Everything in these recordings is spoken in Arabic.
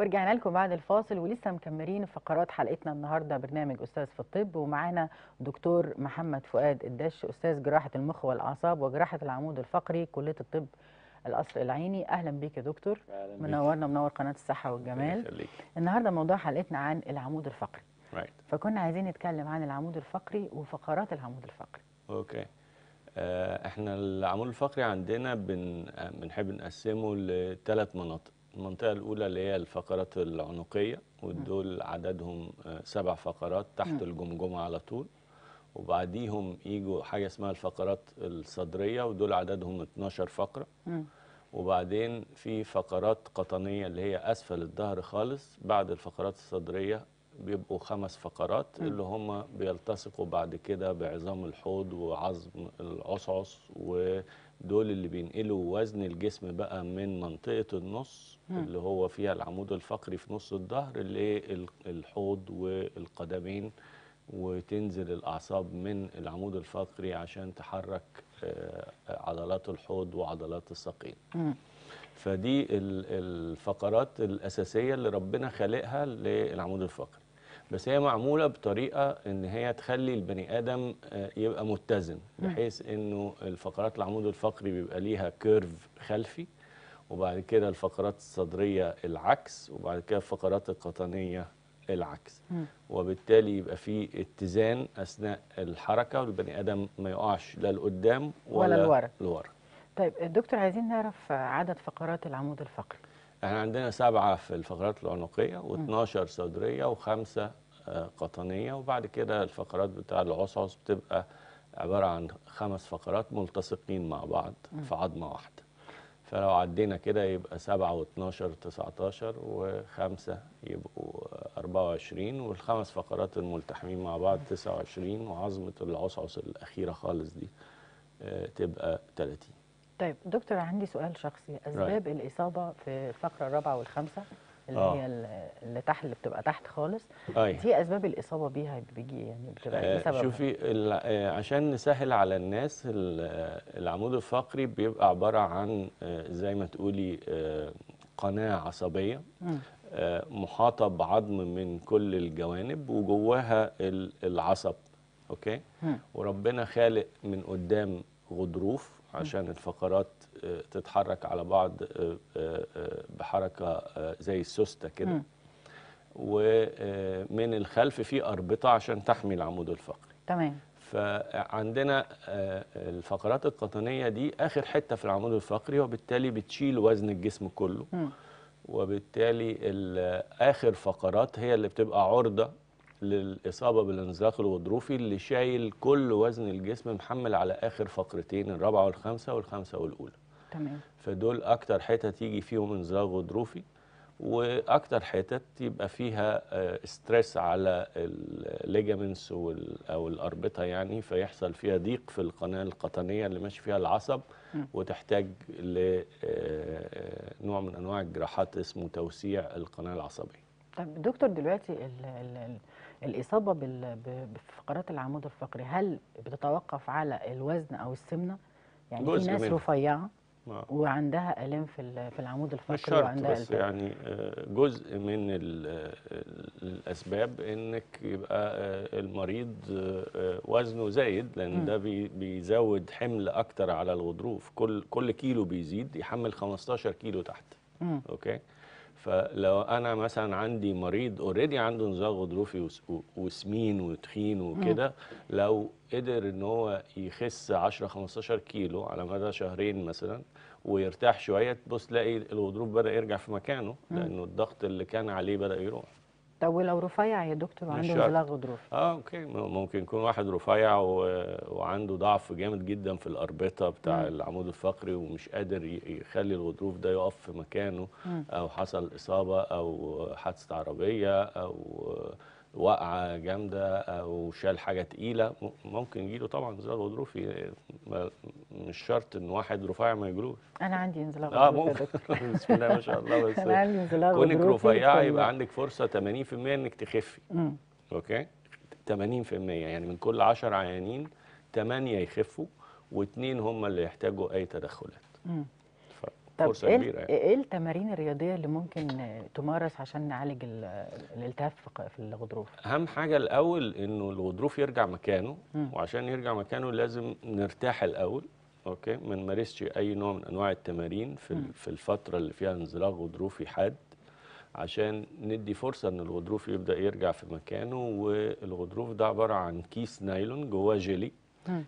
ورجعنا لكم بعد الفاصل ولسه مكملين فقرات حلقتنا النهارده برنامج استاذ في الطب ومعانا دكتور محمد فؤاد الدش استاذ جراحه المخ والاعصاب وجراحه العمود الفقري كليه الطب القصر العيني اهلا بيك يا دكتور منورنا منور قناه الصحه والجمال النهارده موضوع حلقتنا عن العمود الفقري right. فكنا عايزين نتكلم عن العمود الفقري وفقرات العمود الفقري اوكي okay. آه، احنا العمود الفقري عندنا آه، بنحب نقسمه لثلاث مناطق المنطقة الأولى اللي هي الفقرات العنقية ودول عددهم آه، سبع فقرات تحت الجمجمة على طول وبعديهم يجوا حاجة اسمها الفقرات الصدرية ودول عددهم 12 فقرة وبعدين في فقرات قطنية اللي هي أسفل الظهر خالص بعد الفقرات الصدرية بيبقوا خمس فقرات اللي هم بيلتصقوا بعد كده بعظام الحوض وعظم العصعص و دول اللي بينقلوا وزن الجسم بقى من منطقة النص م. اللي هو فيها العمود الفقري في نص الظهر للحوض والقدمين وتنزل الأعصاب من العمود الفقري عشان تحرك آه، عضلات الحوض وعضلات الساقين فدي الفقرات الأساسية اللي ربنا خلقها للعمود الفقري بس هي معموله بطريقه ان هي تخلي البني ادم آه، يبقى متزن بحيث انه الفقرات العمود الفقري بيبقى ليها كيرف خلفي وبعد كده الفقرات الصدريه العكس وبعد كده الفقرات القطنيه العكس وبالتالي يبقى في اتزان اثناء الحركه والبني ادم ما يقعش لا لقدام ولا, ولا لورا طيب دكتور عايزين نعرف عدد فقرات العمود الفقري احنا عندنا سبعة في الفقرات العنقية و12 صدرية وخمسة آه، قطنية وبعد كده الفقرات بتاع العصعص بتبقى عبارة عن خمس فقرات ملتصقين مع بعض في عظمة واحدة فلو عدينا كده يبقى سبعه و12 19 و5 يبقوا 24 والخمس فقرات الملتحمين مع بعض 29 وعظمة العصعص الأخيرة خالص دي آه، تبقى 30 طيب دكتور عندي سؤال شخصي اسباب right. الاصابه في الفقره الرابعه والخامسه اللي أوه. هي اللي تحت اللي بتبقى تحت خالص أي. أيوة. دي اسباب الاصابه بيها بيجي يعني بتبقى بسبب آه، شوفي آه، عشان نسهل على الناس العمود الفقري بيبقى عباره عن آه، زي ما تقولي قناه عصبيه محاطه بعظم من كل الجوانب وجواها العصب اوكي وربنا خالق من قدام غضروف عشان الفقرات آه، تتحرك على بعض آه، آه، بحركه زي السوسته كده ومن الخلف في اربطه عشان تحمي العمود الفقري تمام فعندنا الفقرات القطنيه دي اخر حته في العمود الفقري وبالتالي بتشيل وزن الجسم كله وبالتالي اخر فقرات هي اللي بتبقى عرضه للاصابه بالانزلاق الغضروفي اللي شايل كل وزن الجسم محمل على اخر فقرتين الرابعه والخامسه والخامسه والاولى تمام فدول اكتر حتت يجي فيهم انزلاق غضروفي واكتر حتت يبقى فيها ستريس آه، على الليجامنتس او الاربطه يعني فيحصل فيها ضيق في القناه القطنيه اللي ماشي فيها العصب وتحتاج لنوع آه، آه، من انواع الجراحات اسمه توسيع القناه العصبيه طب دكتور دلوقتي الـ الـ الإصابة بفقرات العمود الفقري هل بتتوقف على الوزن أو السمنة؟ يعني في ناس رفيعة آه. وعندها الام في في العمود الفقري مش شرط وعندها بس يعني آه، جزء من الاسباب انك يبقى آه، المريض وزنه زايد لان م. ده بيزود حمل اكتر على الغضروف كل كل كيلو بيزيد يحمل 15 كيلو تحت م. اوكي فلو انا مثلا عندي مريض اوريدي عنده نزاغ غضروفي وسمين وتخين وكده لو قدر ان هو يخس 10 15 كيلو على مدى شهرين مثلا ويرتاح شويه تبص تلاقي الغضروف بدا يرجع في مكانه لانه الضغط اللي كان عليه بدا يروح طب ولو رفيع يا دكتور وعنده انزلاق غضروفي اه اوكي ممكن يكون واحد رفيع و... وعنده ضعف جامد جدا في الاربطه بتاع مم. العمود الفقري ومش قادر يخلي الغضروف ده يقف في مكانه مم. او حصل اصابه او حادثه عربيه او وقعه جامده او شال حاجه تقيله ممكن يجيله طبعا انزلاق غضروفي مش شرط ان واحد رفيع ما يجروش انا عندي انزلاق غضروفي اه ممكن بسم الله ما شاء الله بس انا عندي انزلاق غضروفي كونك رفيعه يبقى عندك فرصه 80% انك تخفي مم. اوكي 80% يعني من كل 10 عيانين 8 يخفوا واثنين هم اللي يحتاجوا اي تدخلات مم. فرصه إيه كبيره يعني. ايه التمارين الرياضيه اللي ممكن تمارس عشان نعالج الالتهاب في الغضروف اهم حاجه الاول انه الغضروف يرجع مكانه م. وعشان يرجع مكانه لازم نرتاح الاول اوكي ما نمارسش اي نوع من انواع التمارين في م. في الفتره اللي فيها انزلاق غضروفي حاد عشان ندي فرصه ان الغضروف يبدا يرجع في مكانه والغضروف ده عباره عن كيس نايلون جواه جيلي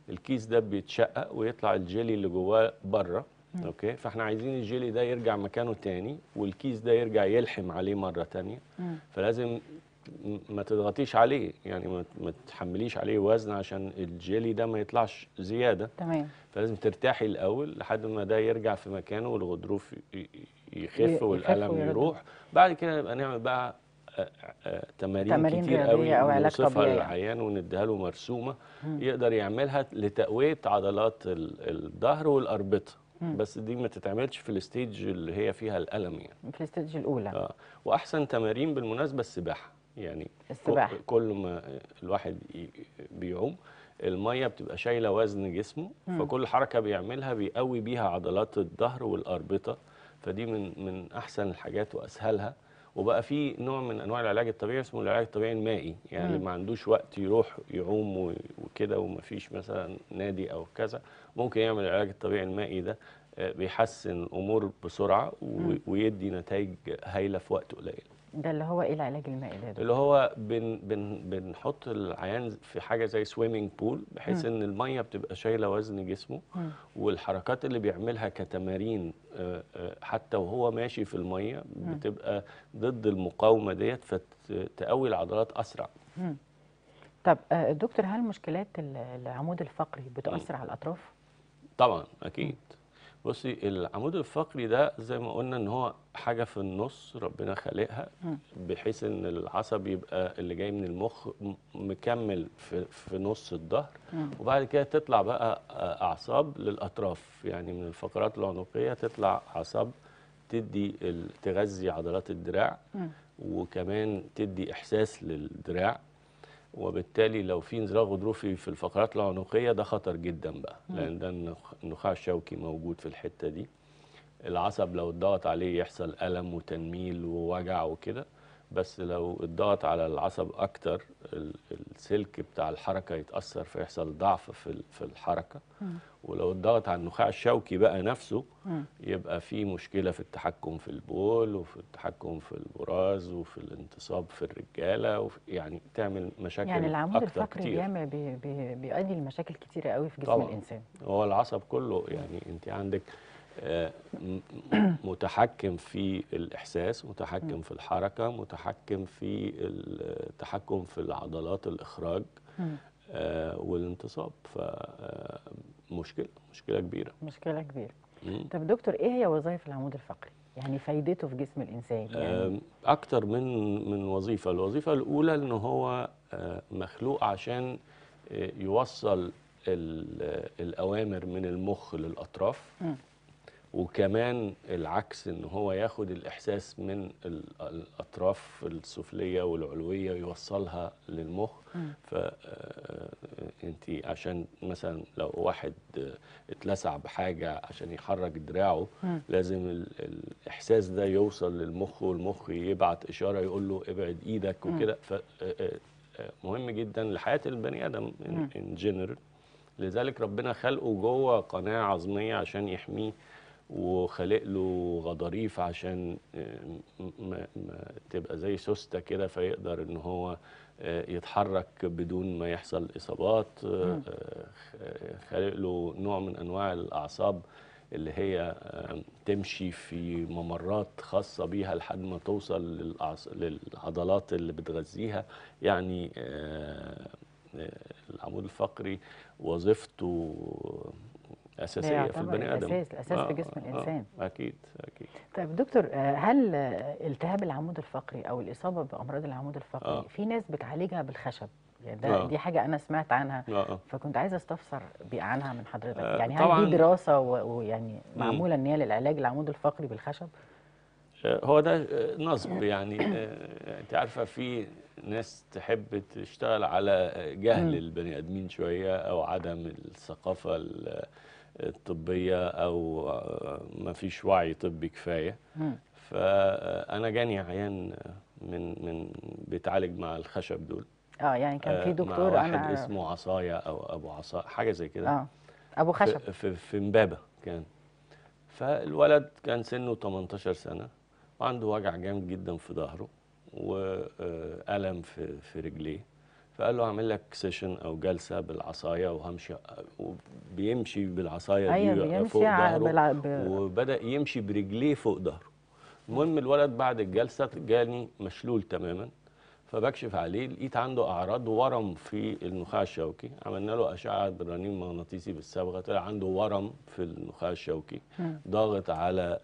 الكيس ده بيتشقق ويطلع الجيلي اللي جواه بره اوكي فاحنا عايزين الجيلي ده يرجع مكانه تاني والكيس ده يرجع يلحم عليه مره تانيه مم. فلازم ما تضغطيش عليه يعني ما تحمليش عليه وزن عشان الجيلي ده ما يطلعش زياده تمام فلازم ترتاحي الاول لحد ما ده يرجع في مكانه والغضروف يخف والالم يروح بعد كده نبقى نعمل بقى تمارين, تمارين كتير قوي او علاج طبيعي للعيان ونديها له مرسومه مم. يقدر يعملها لتقويه عضلات الظهر والاربطه بس دي ما تتعملش في الستيج اللي هي فيها الالم يعني في الستيج الاولى اه واحسن تمارين بالمناسبه السباحه يعني السباحه كل ما الواحد بيعوم الميه بتبقى شايله وزن جسمه مم. فكل حركه بيعملها بيقوي بيها عضلات الظهر والاربطه فدي من من احسن الحاجات واسهلها وبقى في نوع من انواع العلاج الطبيعي اسمه العلاج الطبيعي المائي يعني اللي ما عندوش وقت يروح يعوم وكده فيش مثلا نادي او كذا ممكن يعمل العلاج الطبيعي المائي ده آه، بيحسن الامور بسرعه ويدي نتائج هايله في وقت قليل ده اللي هو ايه العلاج المائي ده, اللي هو بن بن بنحط العيان في حاجه زي سويمنج بول بحيث ان الميه بتبقى شايله وزن جسمه مم. والحركات اللي بيعملها كتمارين آه، آه، حتى وهو ماشي في الميه بتبقى ضد المقاومه ديت فتقوي العضلات اسرع مم. طب آه، دكتور هل مشكلات العمود الفقري بتاثر مم. على الاطراف طبعا اكيد مم. بصي العمود الفقري ده زي ما قلنا ان هو حاجه في النص ربنا خالقها بحيث ان العصب يبقى اللي جاي من المخ مكمل في, في نص الظهر وبعد كده تطلع بقى آه، اعصاب للاطراف يعني من الفقرات العنقيه تطلع اعصاب تدي تغذي عضلات الدراع وكمان تدي احساس للدراع وبالتالي لو في انزلاق غضروفي في الفقرات العنقيه ده خطر جدا بقى لان ده النخاع الشوكي موجود في الحته دي العصب لو اتضغط عليه يحصل الم وتنميل ووجع وكده بس لو اتضغط على العصب اكتر السلك بتاع الحركه يتاثر فيحصل ضعف في في الحركه ولو اتضغط على النخاع الشوكي بقى نفسه يبقى في مشكله في التحكم في البول وفي التحكم في البراز وفي الانتصاب في الرجاله وفي يعني تعمل مشاكل يعني العمود الفقري الجامع بيؤدي لمشاكل كتيره قوي في جسم طبعًا. الانسان هو العصب كله يعني انت عندك آه، متحكم في الإحساس متحكم في الحركة متحكم في التحكم في العضلات الإخراج آه، والانتصاب فمشكلة آه، مشكلة كبيرة مشكلة كبيرة طب دكتور إيه هي وظائف العمود الفقري؟ يعني فايدته في جسم الإنسان يعني؟ أكتر من من وظيفة الوظيفة الأولى إن هو مخلوق عشان يوصل الأوامر من المخ للأطراف م. وكمان العكس ان هو ياخد الاحساس من الاطراف السفليه والعلويه ويوصلها للمخ فانت آه، آه، عشان مثلا لو واحد اتلسع بحاجه عشان يحرك دراعه لازم الاحساس ده يوصل للمخ والمخ يبعت اشاره يقول له ابعد ايدك وكده آه، مهم جدا لحياه البني ادم ان جنرال لذلك ربنا خلقه جوه قناه عظميه عشان يحميه وخلق له غضاريف عشان آه، ما ما تبقى زي سوسته كده فيقدر ان هو آه، يتحرك بدون ما يحصل اصابات آه، خلق له نوع من انواع الاعصاب اللي هي تمشي في ممرات خاصة بيها لحد ما توصل للعضلات اللي بتغذيها يعني العمود الفقري وظيفته اساسيه في البني ادم الاساس الاساس آه في جسم آه، آه. الانسان آه اكيد اكيد طيب دكتور آه، هل التهاب العمود الفقري او الاصابه بامراض العمود الفقري آه. في ناس بتعالجها بالخشب يعني ده آه. دي حاجه انا سمعت عنها آه. فكنت عايزه استفسر عنها من حضرتك آه يعني هل دي دراسه ويعني معموله ان هي للعلاج العمود الفقري بالخشب هو ده نصب يعني انت عارفه في ناس تحب تشتغل على جهل البني ادمين شويه او عدم الثقافه الطبيه او آه، ما فيش وعي طبي كفايه فانا جاني عيان من من بيتعالج مع الخشب دول اه يعني كان في آه، دكتور مع واحد انا اسمه عصايا او ابو عصا حاجه زي كده اه ابو خشب في, في, في امبابه كان فالولد كان سنه 18 سنه وعنده وجع جامد جدا في ظهره والم في في رجليه فقال له هعمل لك سيشن او جلسه بالعصايه وهمشي وبيمشي بالعصايه أيوة دي بيمشي فوق ظهره ب... وبدا يمشي برجليه فوق ظهره المهم الولد بعد الجلسه جاني مشلول تماما فبكشف عليه لقيت عنده اعراض ورم في النخاع الشوكي عملنا له اشعه بالرنين مغناطيسي بالصبغه طلع عنده ورم في النخاع الشوكي ضاغط على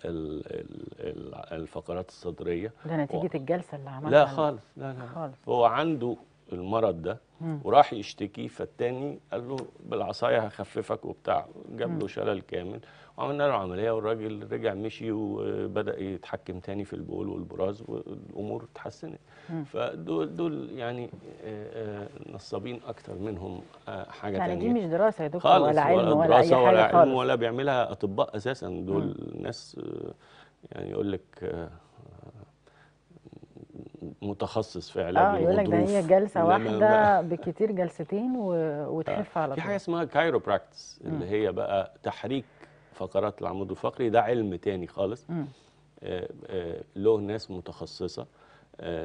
الفقرات الصدريه ده نتيجه و... الجلسه اللي عملها لا خالص لا لا خالص هو عنده المرض ده وراح يشتكي فالتاني قال له بالعصايه هخففك وبتاع جاب له شلل كامل وعملنا له عمليه والراجل رجع مشي وبدا يتحكم تاني في البول والبراز والامور اتحسنت فدول دول يعني آه، آه، نصابين اكتر منهم آه، حاجه يعني تانية. دي مش دراسه يا دكتور ولا علم ولا, ولا اي حاجه ولا علم خالص. ولا بيعملها اطباء اساسا دول ناس يعني يقول لك متخصص فعلا اه يقول لك ده هي جلسه واحده بكتير جلستين و... وتخف آه. على طول في حاجه اسمها كايروبراكتس اللي هي بقى تحريك فقرات العمود الفقري ده علم تاني خالص آه آه له ناس متخصصه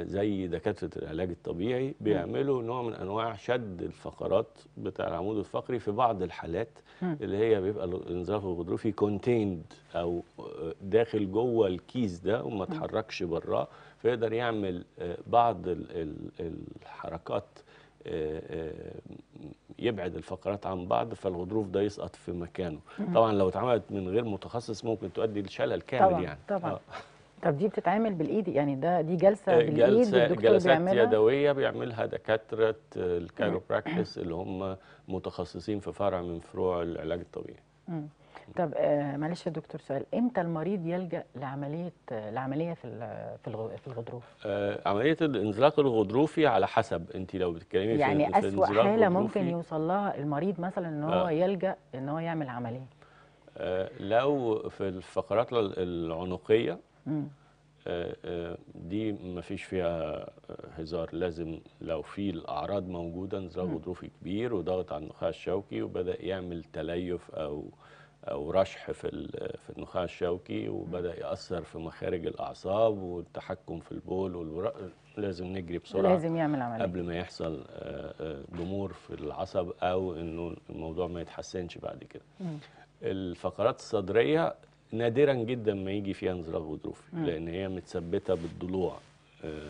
زي دكاتره العلاج الطبيعي بيعملوا نوع من انواع شد الفقرات بتاع العمود الفقري في بعض الحالات اللي هي بيبقى الانزلاق الغضروفي كونتيند او آه، داخل جوه الكيس ده وما اتحركش براه فيقدر يعمل آه، بعض الحركات آه، يبعد الفقرات عن بعض فالغضروف ده يسقط في مكانه طبعا لو اتعملت من غير متخصص ممكن تؤدي لشلل كامل طبعًا يعني طبعا آه. طب دي بتتعمل بالايد يعني ده دي جلسه آه، بالايد جلسة الدكتور جلسات بيعملها يدويه بيعملها دكاتره الكايروبراكتس اللي هم متخصصين في فرع من فروع العلاج الطبيعي طب آه، معلش يا دكتور سؤال امتى المريض يلجا لعمليه لعمليه في في في الغضروف آه، عمليه الانزلاق الغضروفي على حسب انت لو بتتكلمي في يعني في اسوء حاله ممكن يوصل لها المريض مثلا ان هو آه. يلجا ان هو يعمل عمليه لو في الفقرات العنقيه آه، آه، دي ما فيش فيها آه، هزار لازم لو في الاعراض موجوده انزلاق غضروفي كبير وضغط على النخاع الشوكي وبدا يعمل تليف او او رشح في في النخاع الشوكي وبدا ياثر في مخارج الاعصاب والتحكم في البول والورق لازم نجري بسرعه لازم يعمل عمليه قبل ما يحصل ضمور في العصب او انه الموضوع ما يتحسنش بعد كده الفقرات الصدريه نادرا جدا ما يجي فيها انزلاق غضروفي لان هي متثبته بالضلوع آه،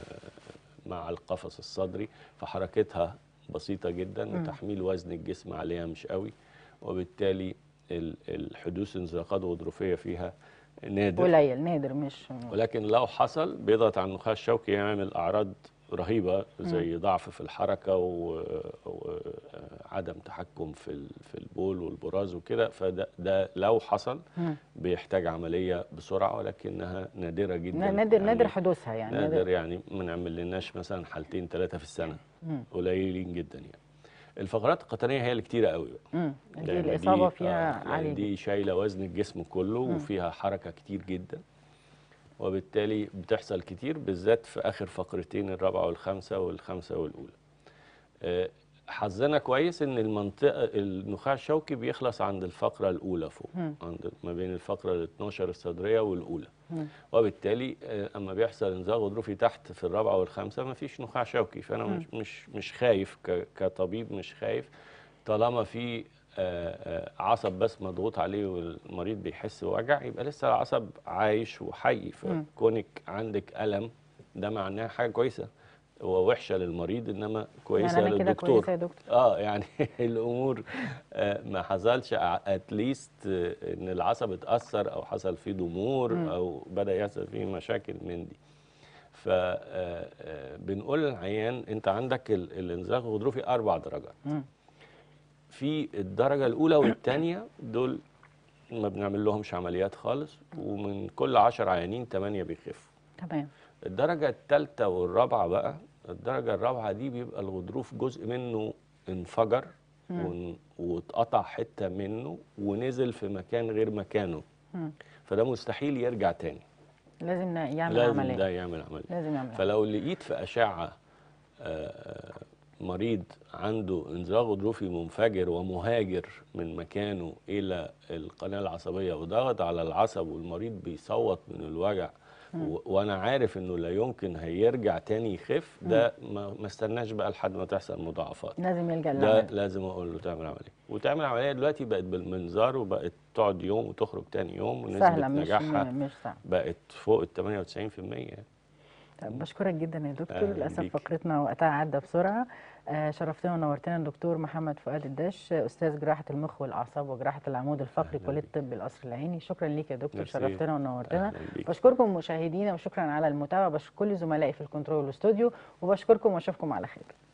مع القفص الصدري فحركتها بسيطه جدا وتحميل وزن الجسم عليها مش قوي وبالتالي الحدوث انزلاقات غضروفيه فيها نادر قليل نادر مش ولكن لو حصل بيضغط على النخاع الشوكي يعمل اعراض رهيبه زي ضعف في الحركه وعدم تحكم في في البول والبراز وكده فده ده لو حصل بيحتاج عمليه بسرعه ولكنها نادره جدا نادر يعني نادر حدوثها يعني نادر يعني ما نعملناش مثلا حالتين ثلاثه في السنه قليلين جدا يعني الفقرات القطنيه هي اللي كتيره قوي بقى يعني دي الاصابه آه، فيها يعني عاليه دي شايله وزن الجسم كله وفيها حركه كتير جدا وبالتالي بتحصل كتير بالذات في آخر فقرتين الرابعة والخامسة والخامسة والأولى آه، حظنا كويس ان المنطقه النخاع الشوكي بيخلص عند الفقره الاولى فوق م. عند ما بين الفقره ال 12 الصدريه والاولى م. وبالتالي آه، اما بيحصل انزلاق غضروفي تحت في الرابعه والخامسه ما فيش نخاع شوكي فانا م. مش مش مش خايف كطبيب مش خايف طالما في آه، آه، عصب بس مضغوط عليه والمريض بيحس بوجع يبقى لسه العصب عايش وحي فكونك عندك ألم ده معناه حاجة كويسة ووحشة للمريض إنما كويسة يعني أنا للدكتور كويسة يا دكتور آه يعني الأمور آه، ما حصلش أتليست إن العصب اتأثر أو حصل فيه ضمور أو بدأ يحصل فيه مشاكل من دي ف بنقول للعيان أنت عندك الانزلاق الغضروفي أربع درجات مم. في الدرجه الاولى والثانيه دول ما بنعمل لهمش عمليات خالص ومن كل 10 عيانين 8 بيخفوا تمام الدرجه الثالثه والرابعه بقى الدرجه الرابعه دي بيبقى الغضروف جزء منه انفجر واتقطع حته منه ونزل في مكان غير مكانه مم. فده مستحيل يرجع تاني لازم يعمل لازم عمليه لازم ده يعمل عمليه لازم يعمل فلو لقيت في اشعه آه، آه، مريض عنده انزلاق غضروفي منفجر ومهاجر من مكانه الى القناه العصبيه وضغط على العصب والمريض بيصوت من الوجع وانا عارف انه لا يمكن هيرجع تاني يخف ده ما استناش بقى لحد ما تحصل مضاعفات لازم يلجا للعمليه لازم اقول له تعمل عمليه وتعمل عمليه دلوقتي بقت بالمنظار وبقت تقعد يوم وتخرج تاني يوم ونسبه نجاحها مش, مش بقت فوق ال 98% يعني طيب، بشكرك جدا يا دكتور للاسف فقرتنا وقتها عدى بسرعه آه، شرفتنا ونورتنا الدكتور محمد فؤاد الدش استاذ جراحه المخ والاعصاب وجراحه العمود الفقري كليه الطب القصر العيني شكرا ليك يا دكتور شرفتنا ونورتنا بشكركم مشاهدينا وشكرا على المتابعه بشكر كل زملائي في الكنترول والاستوديو وبشكركم واشوفكم على خير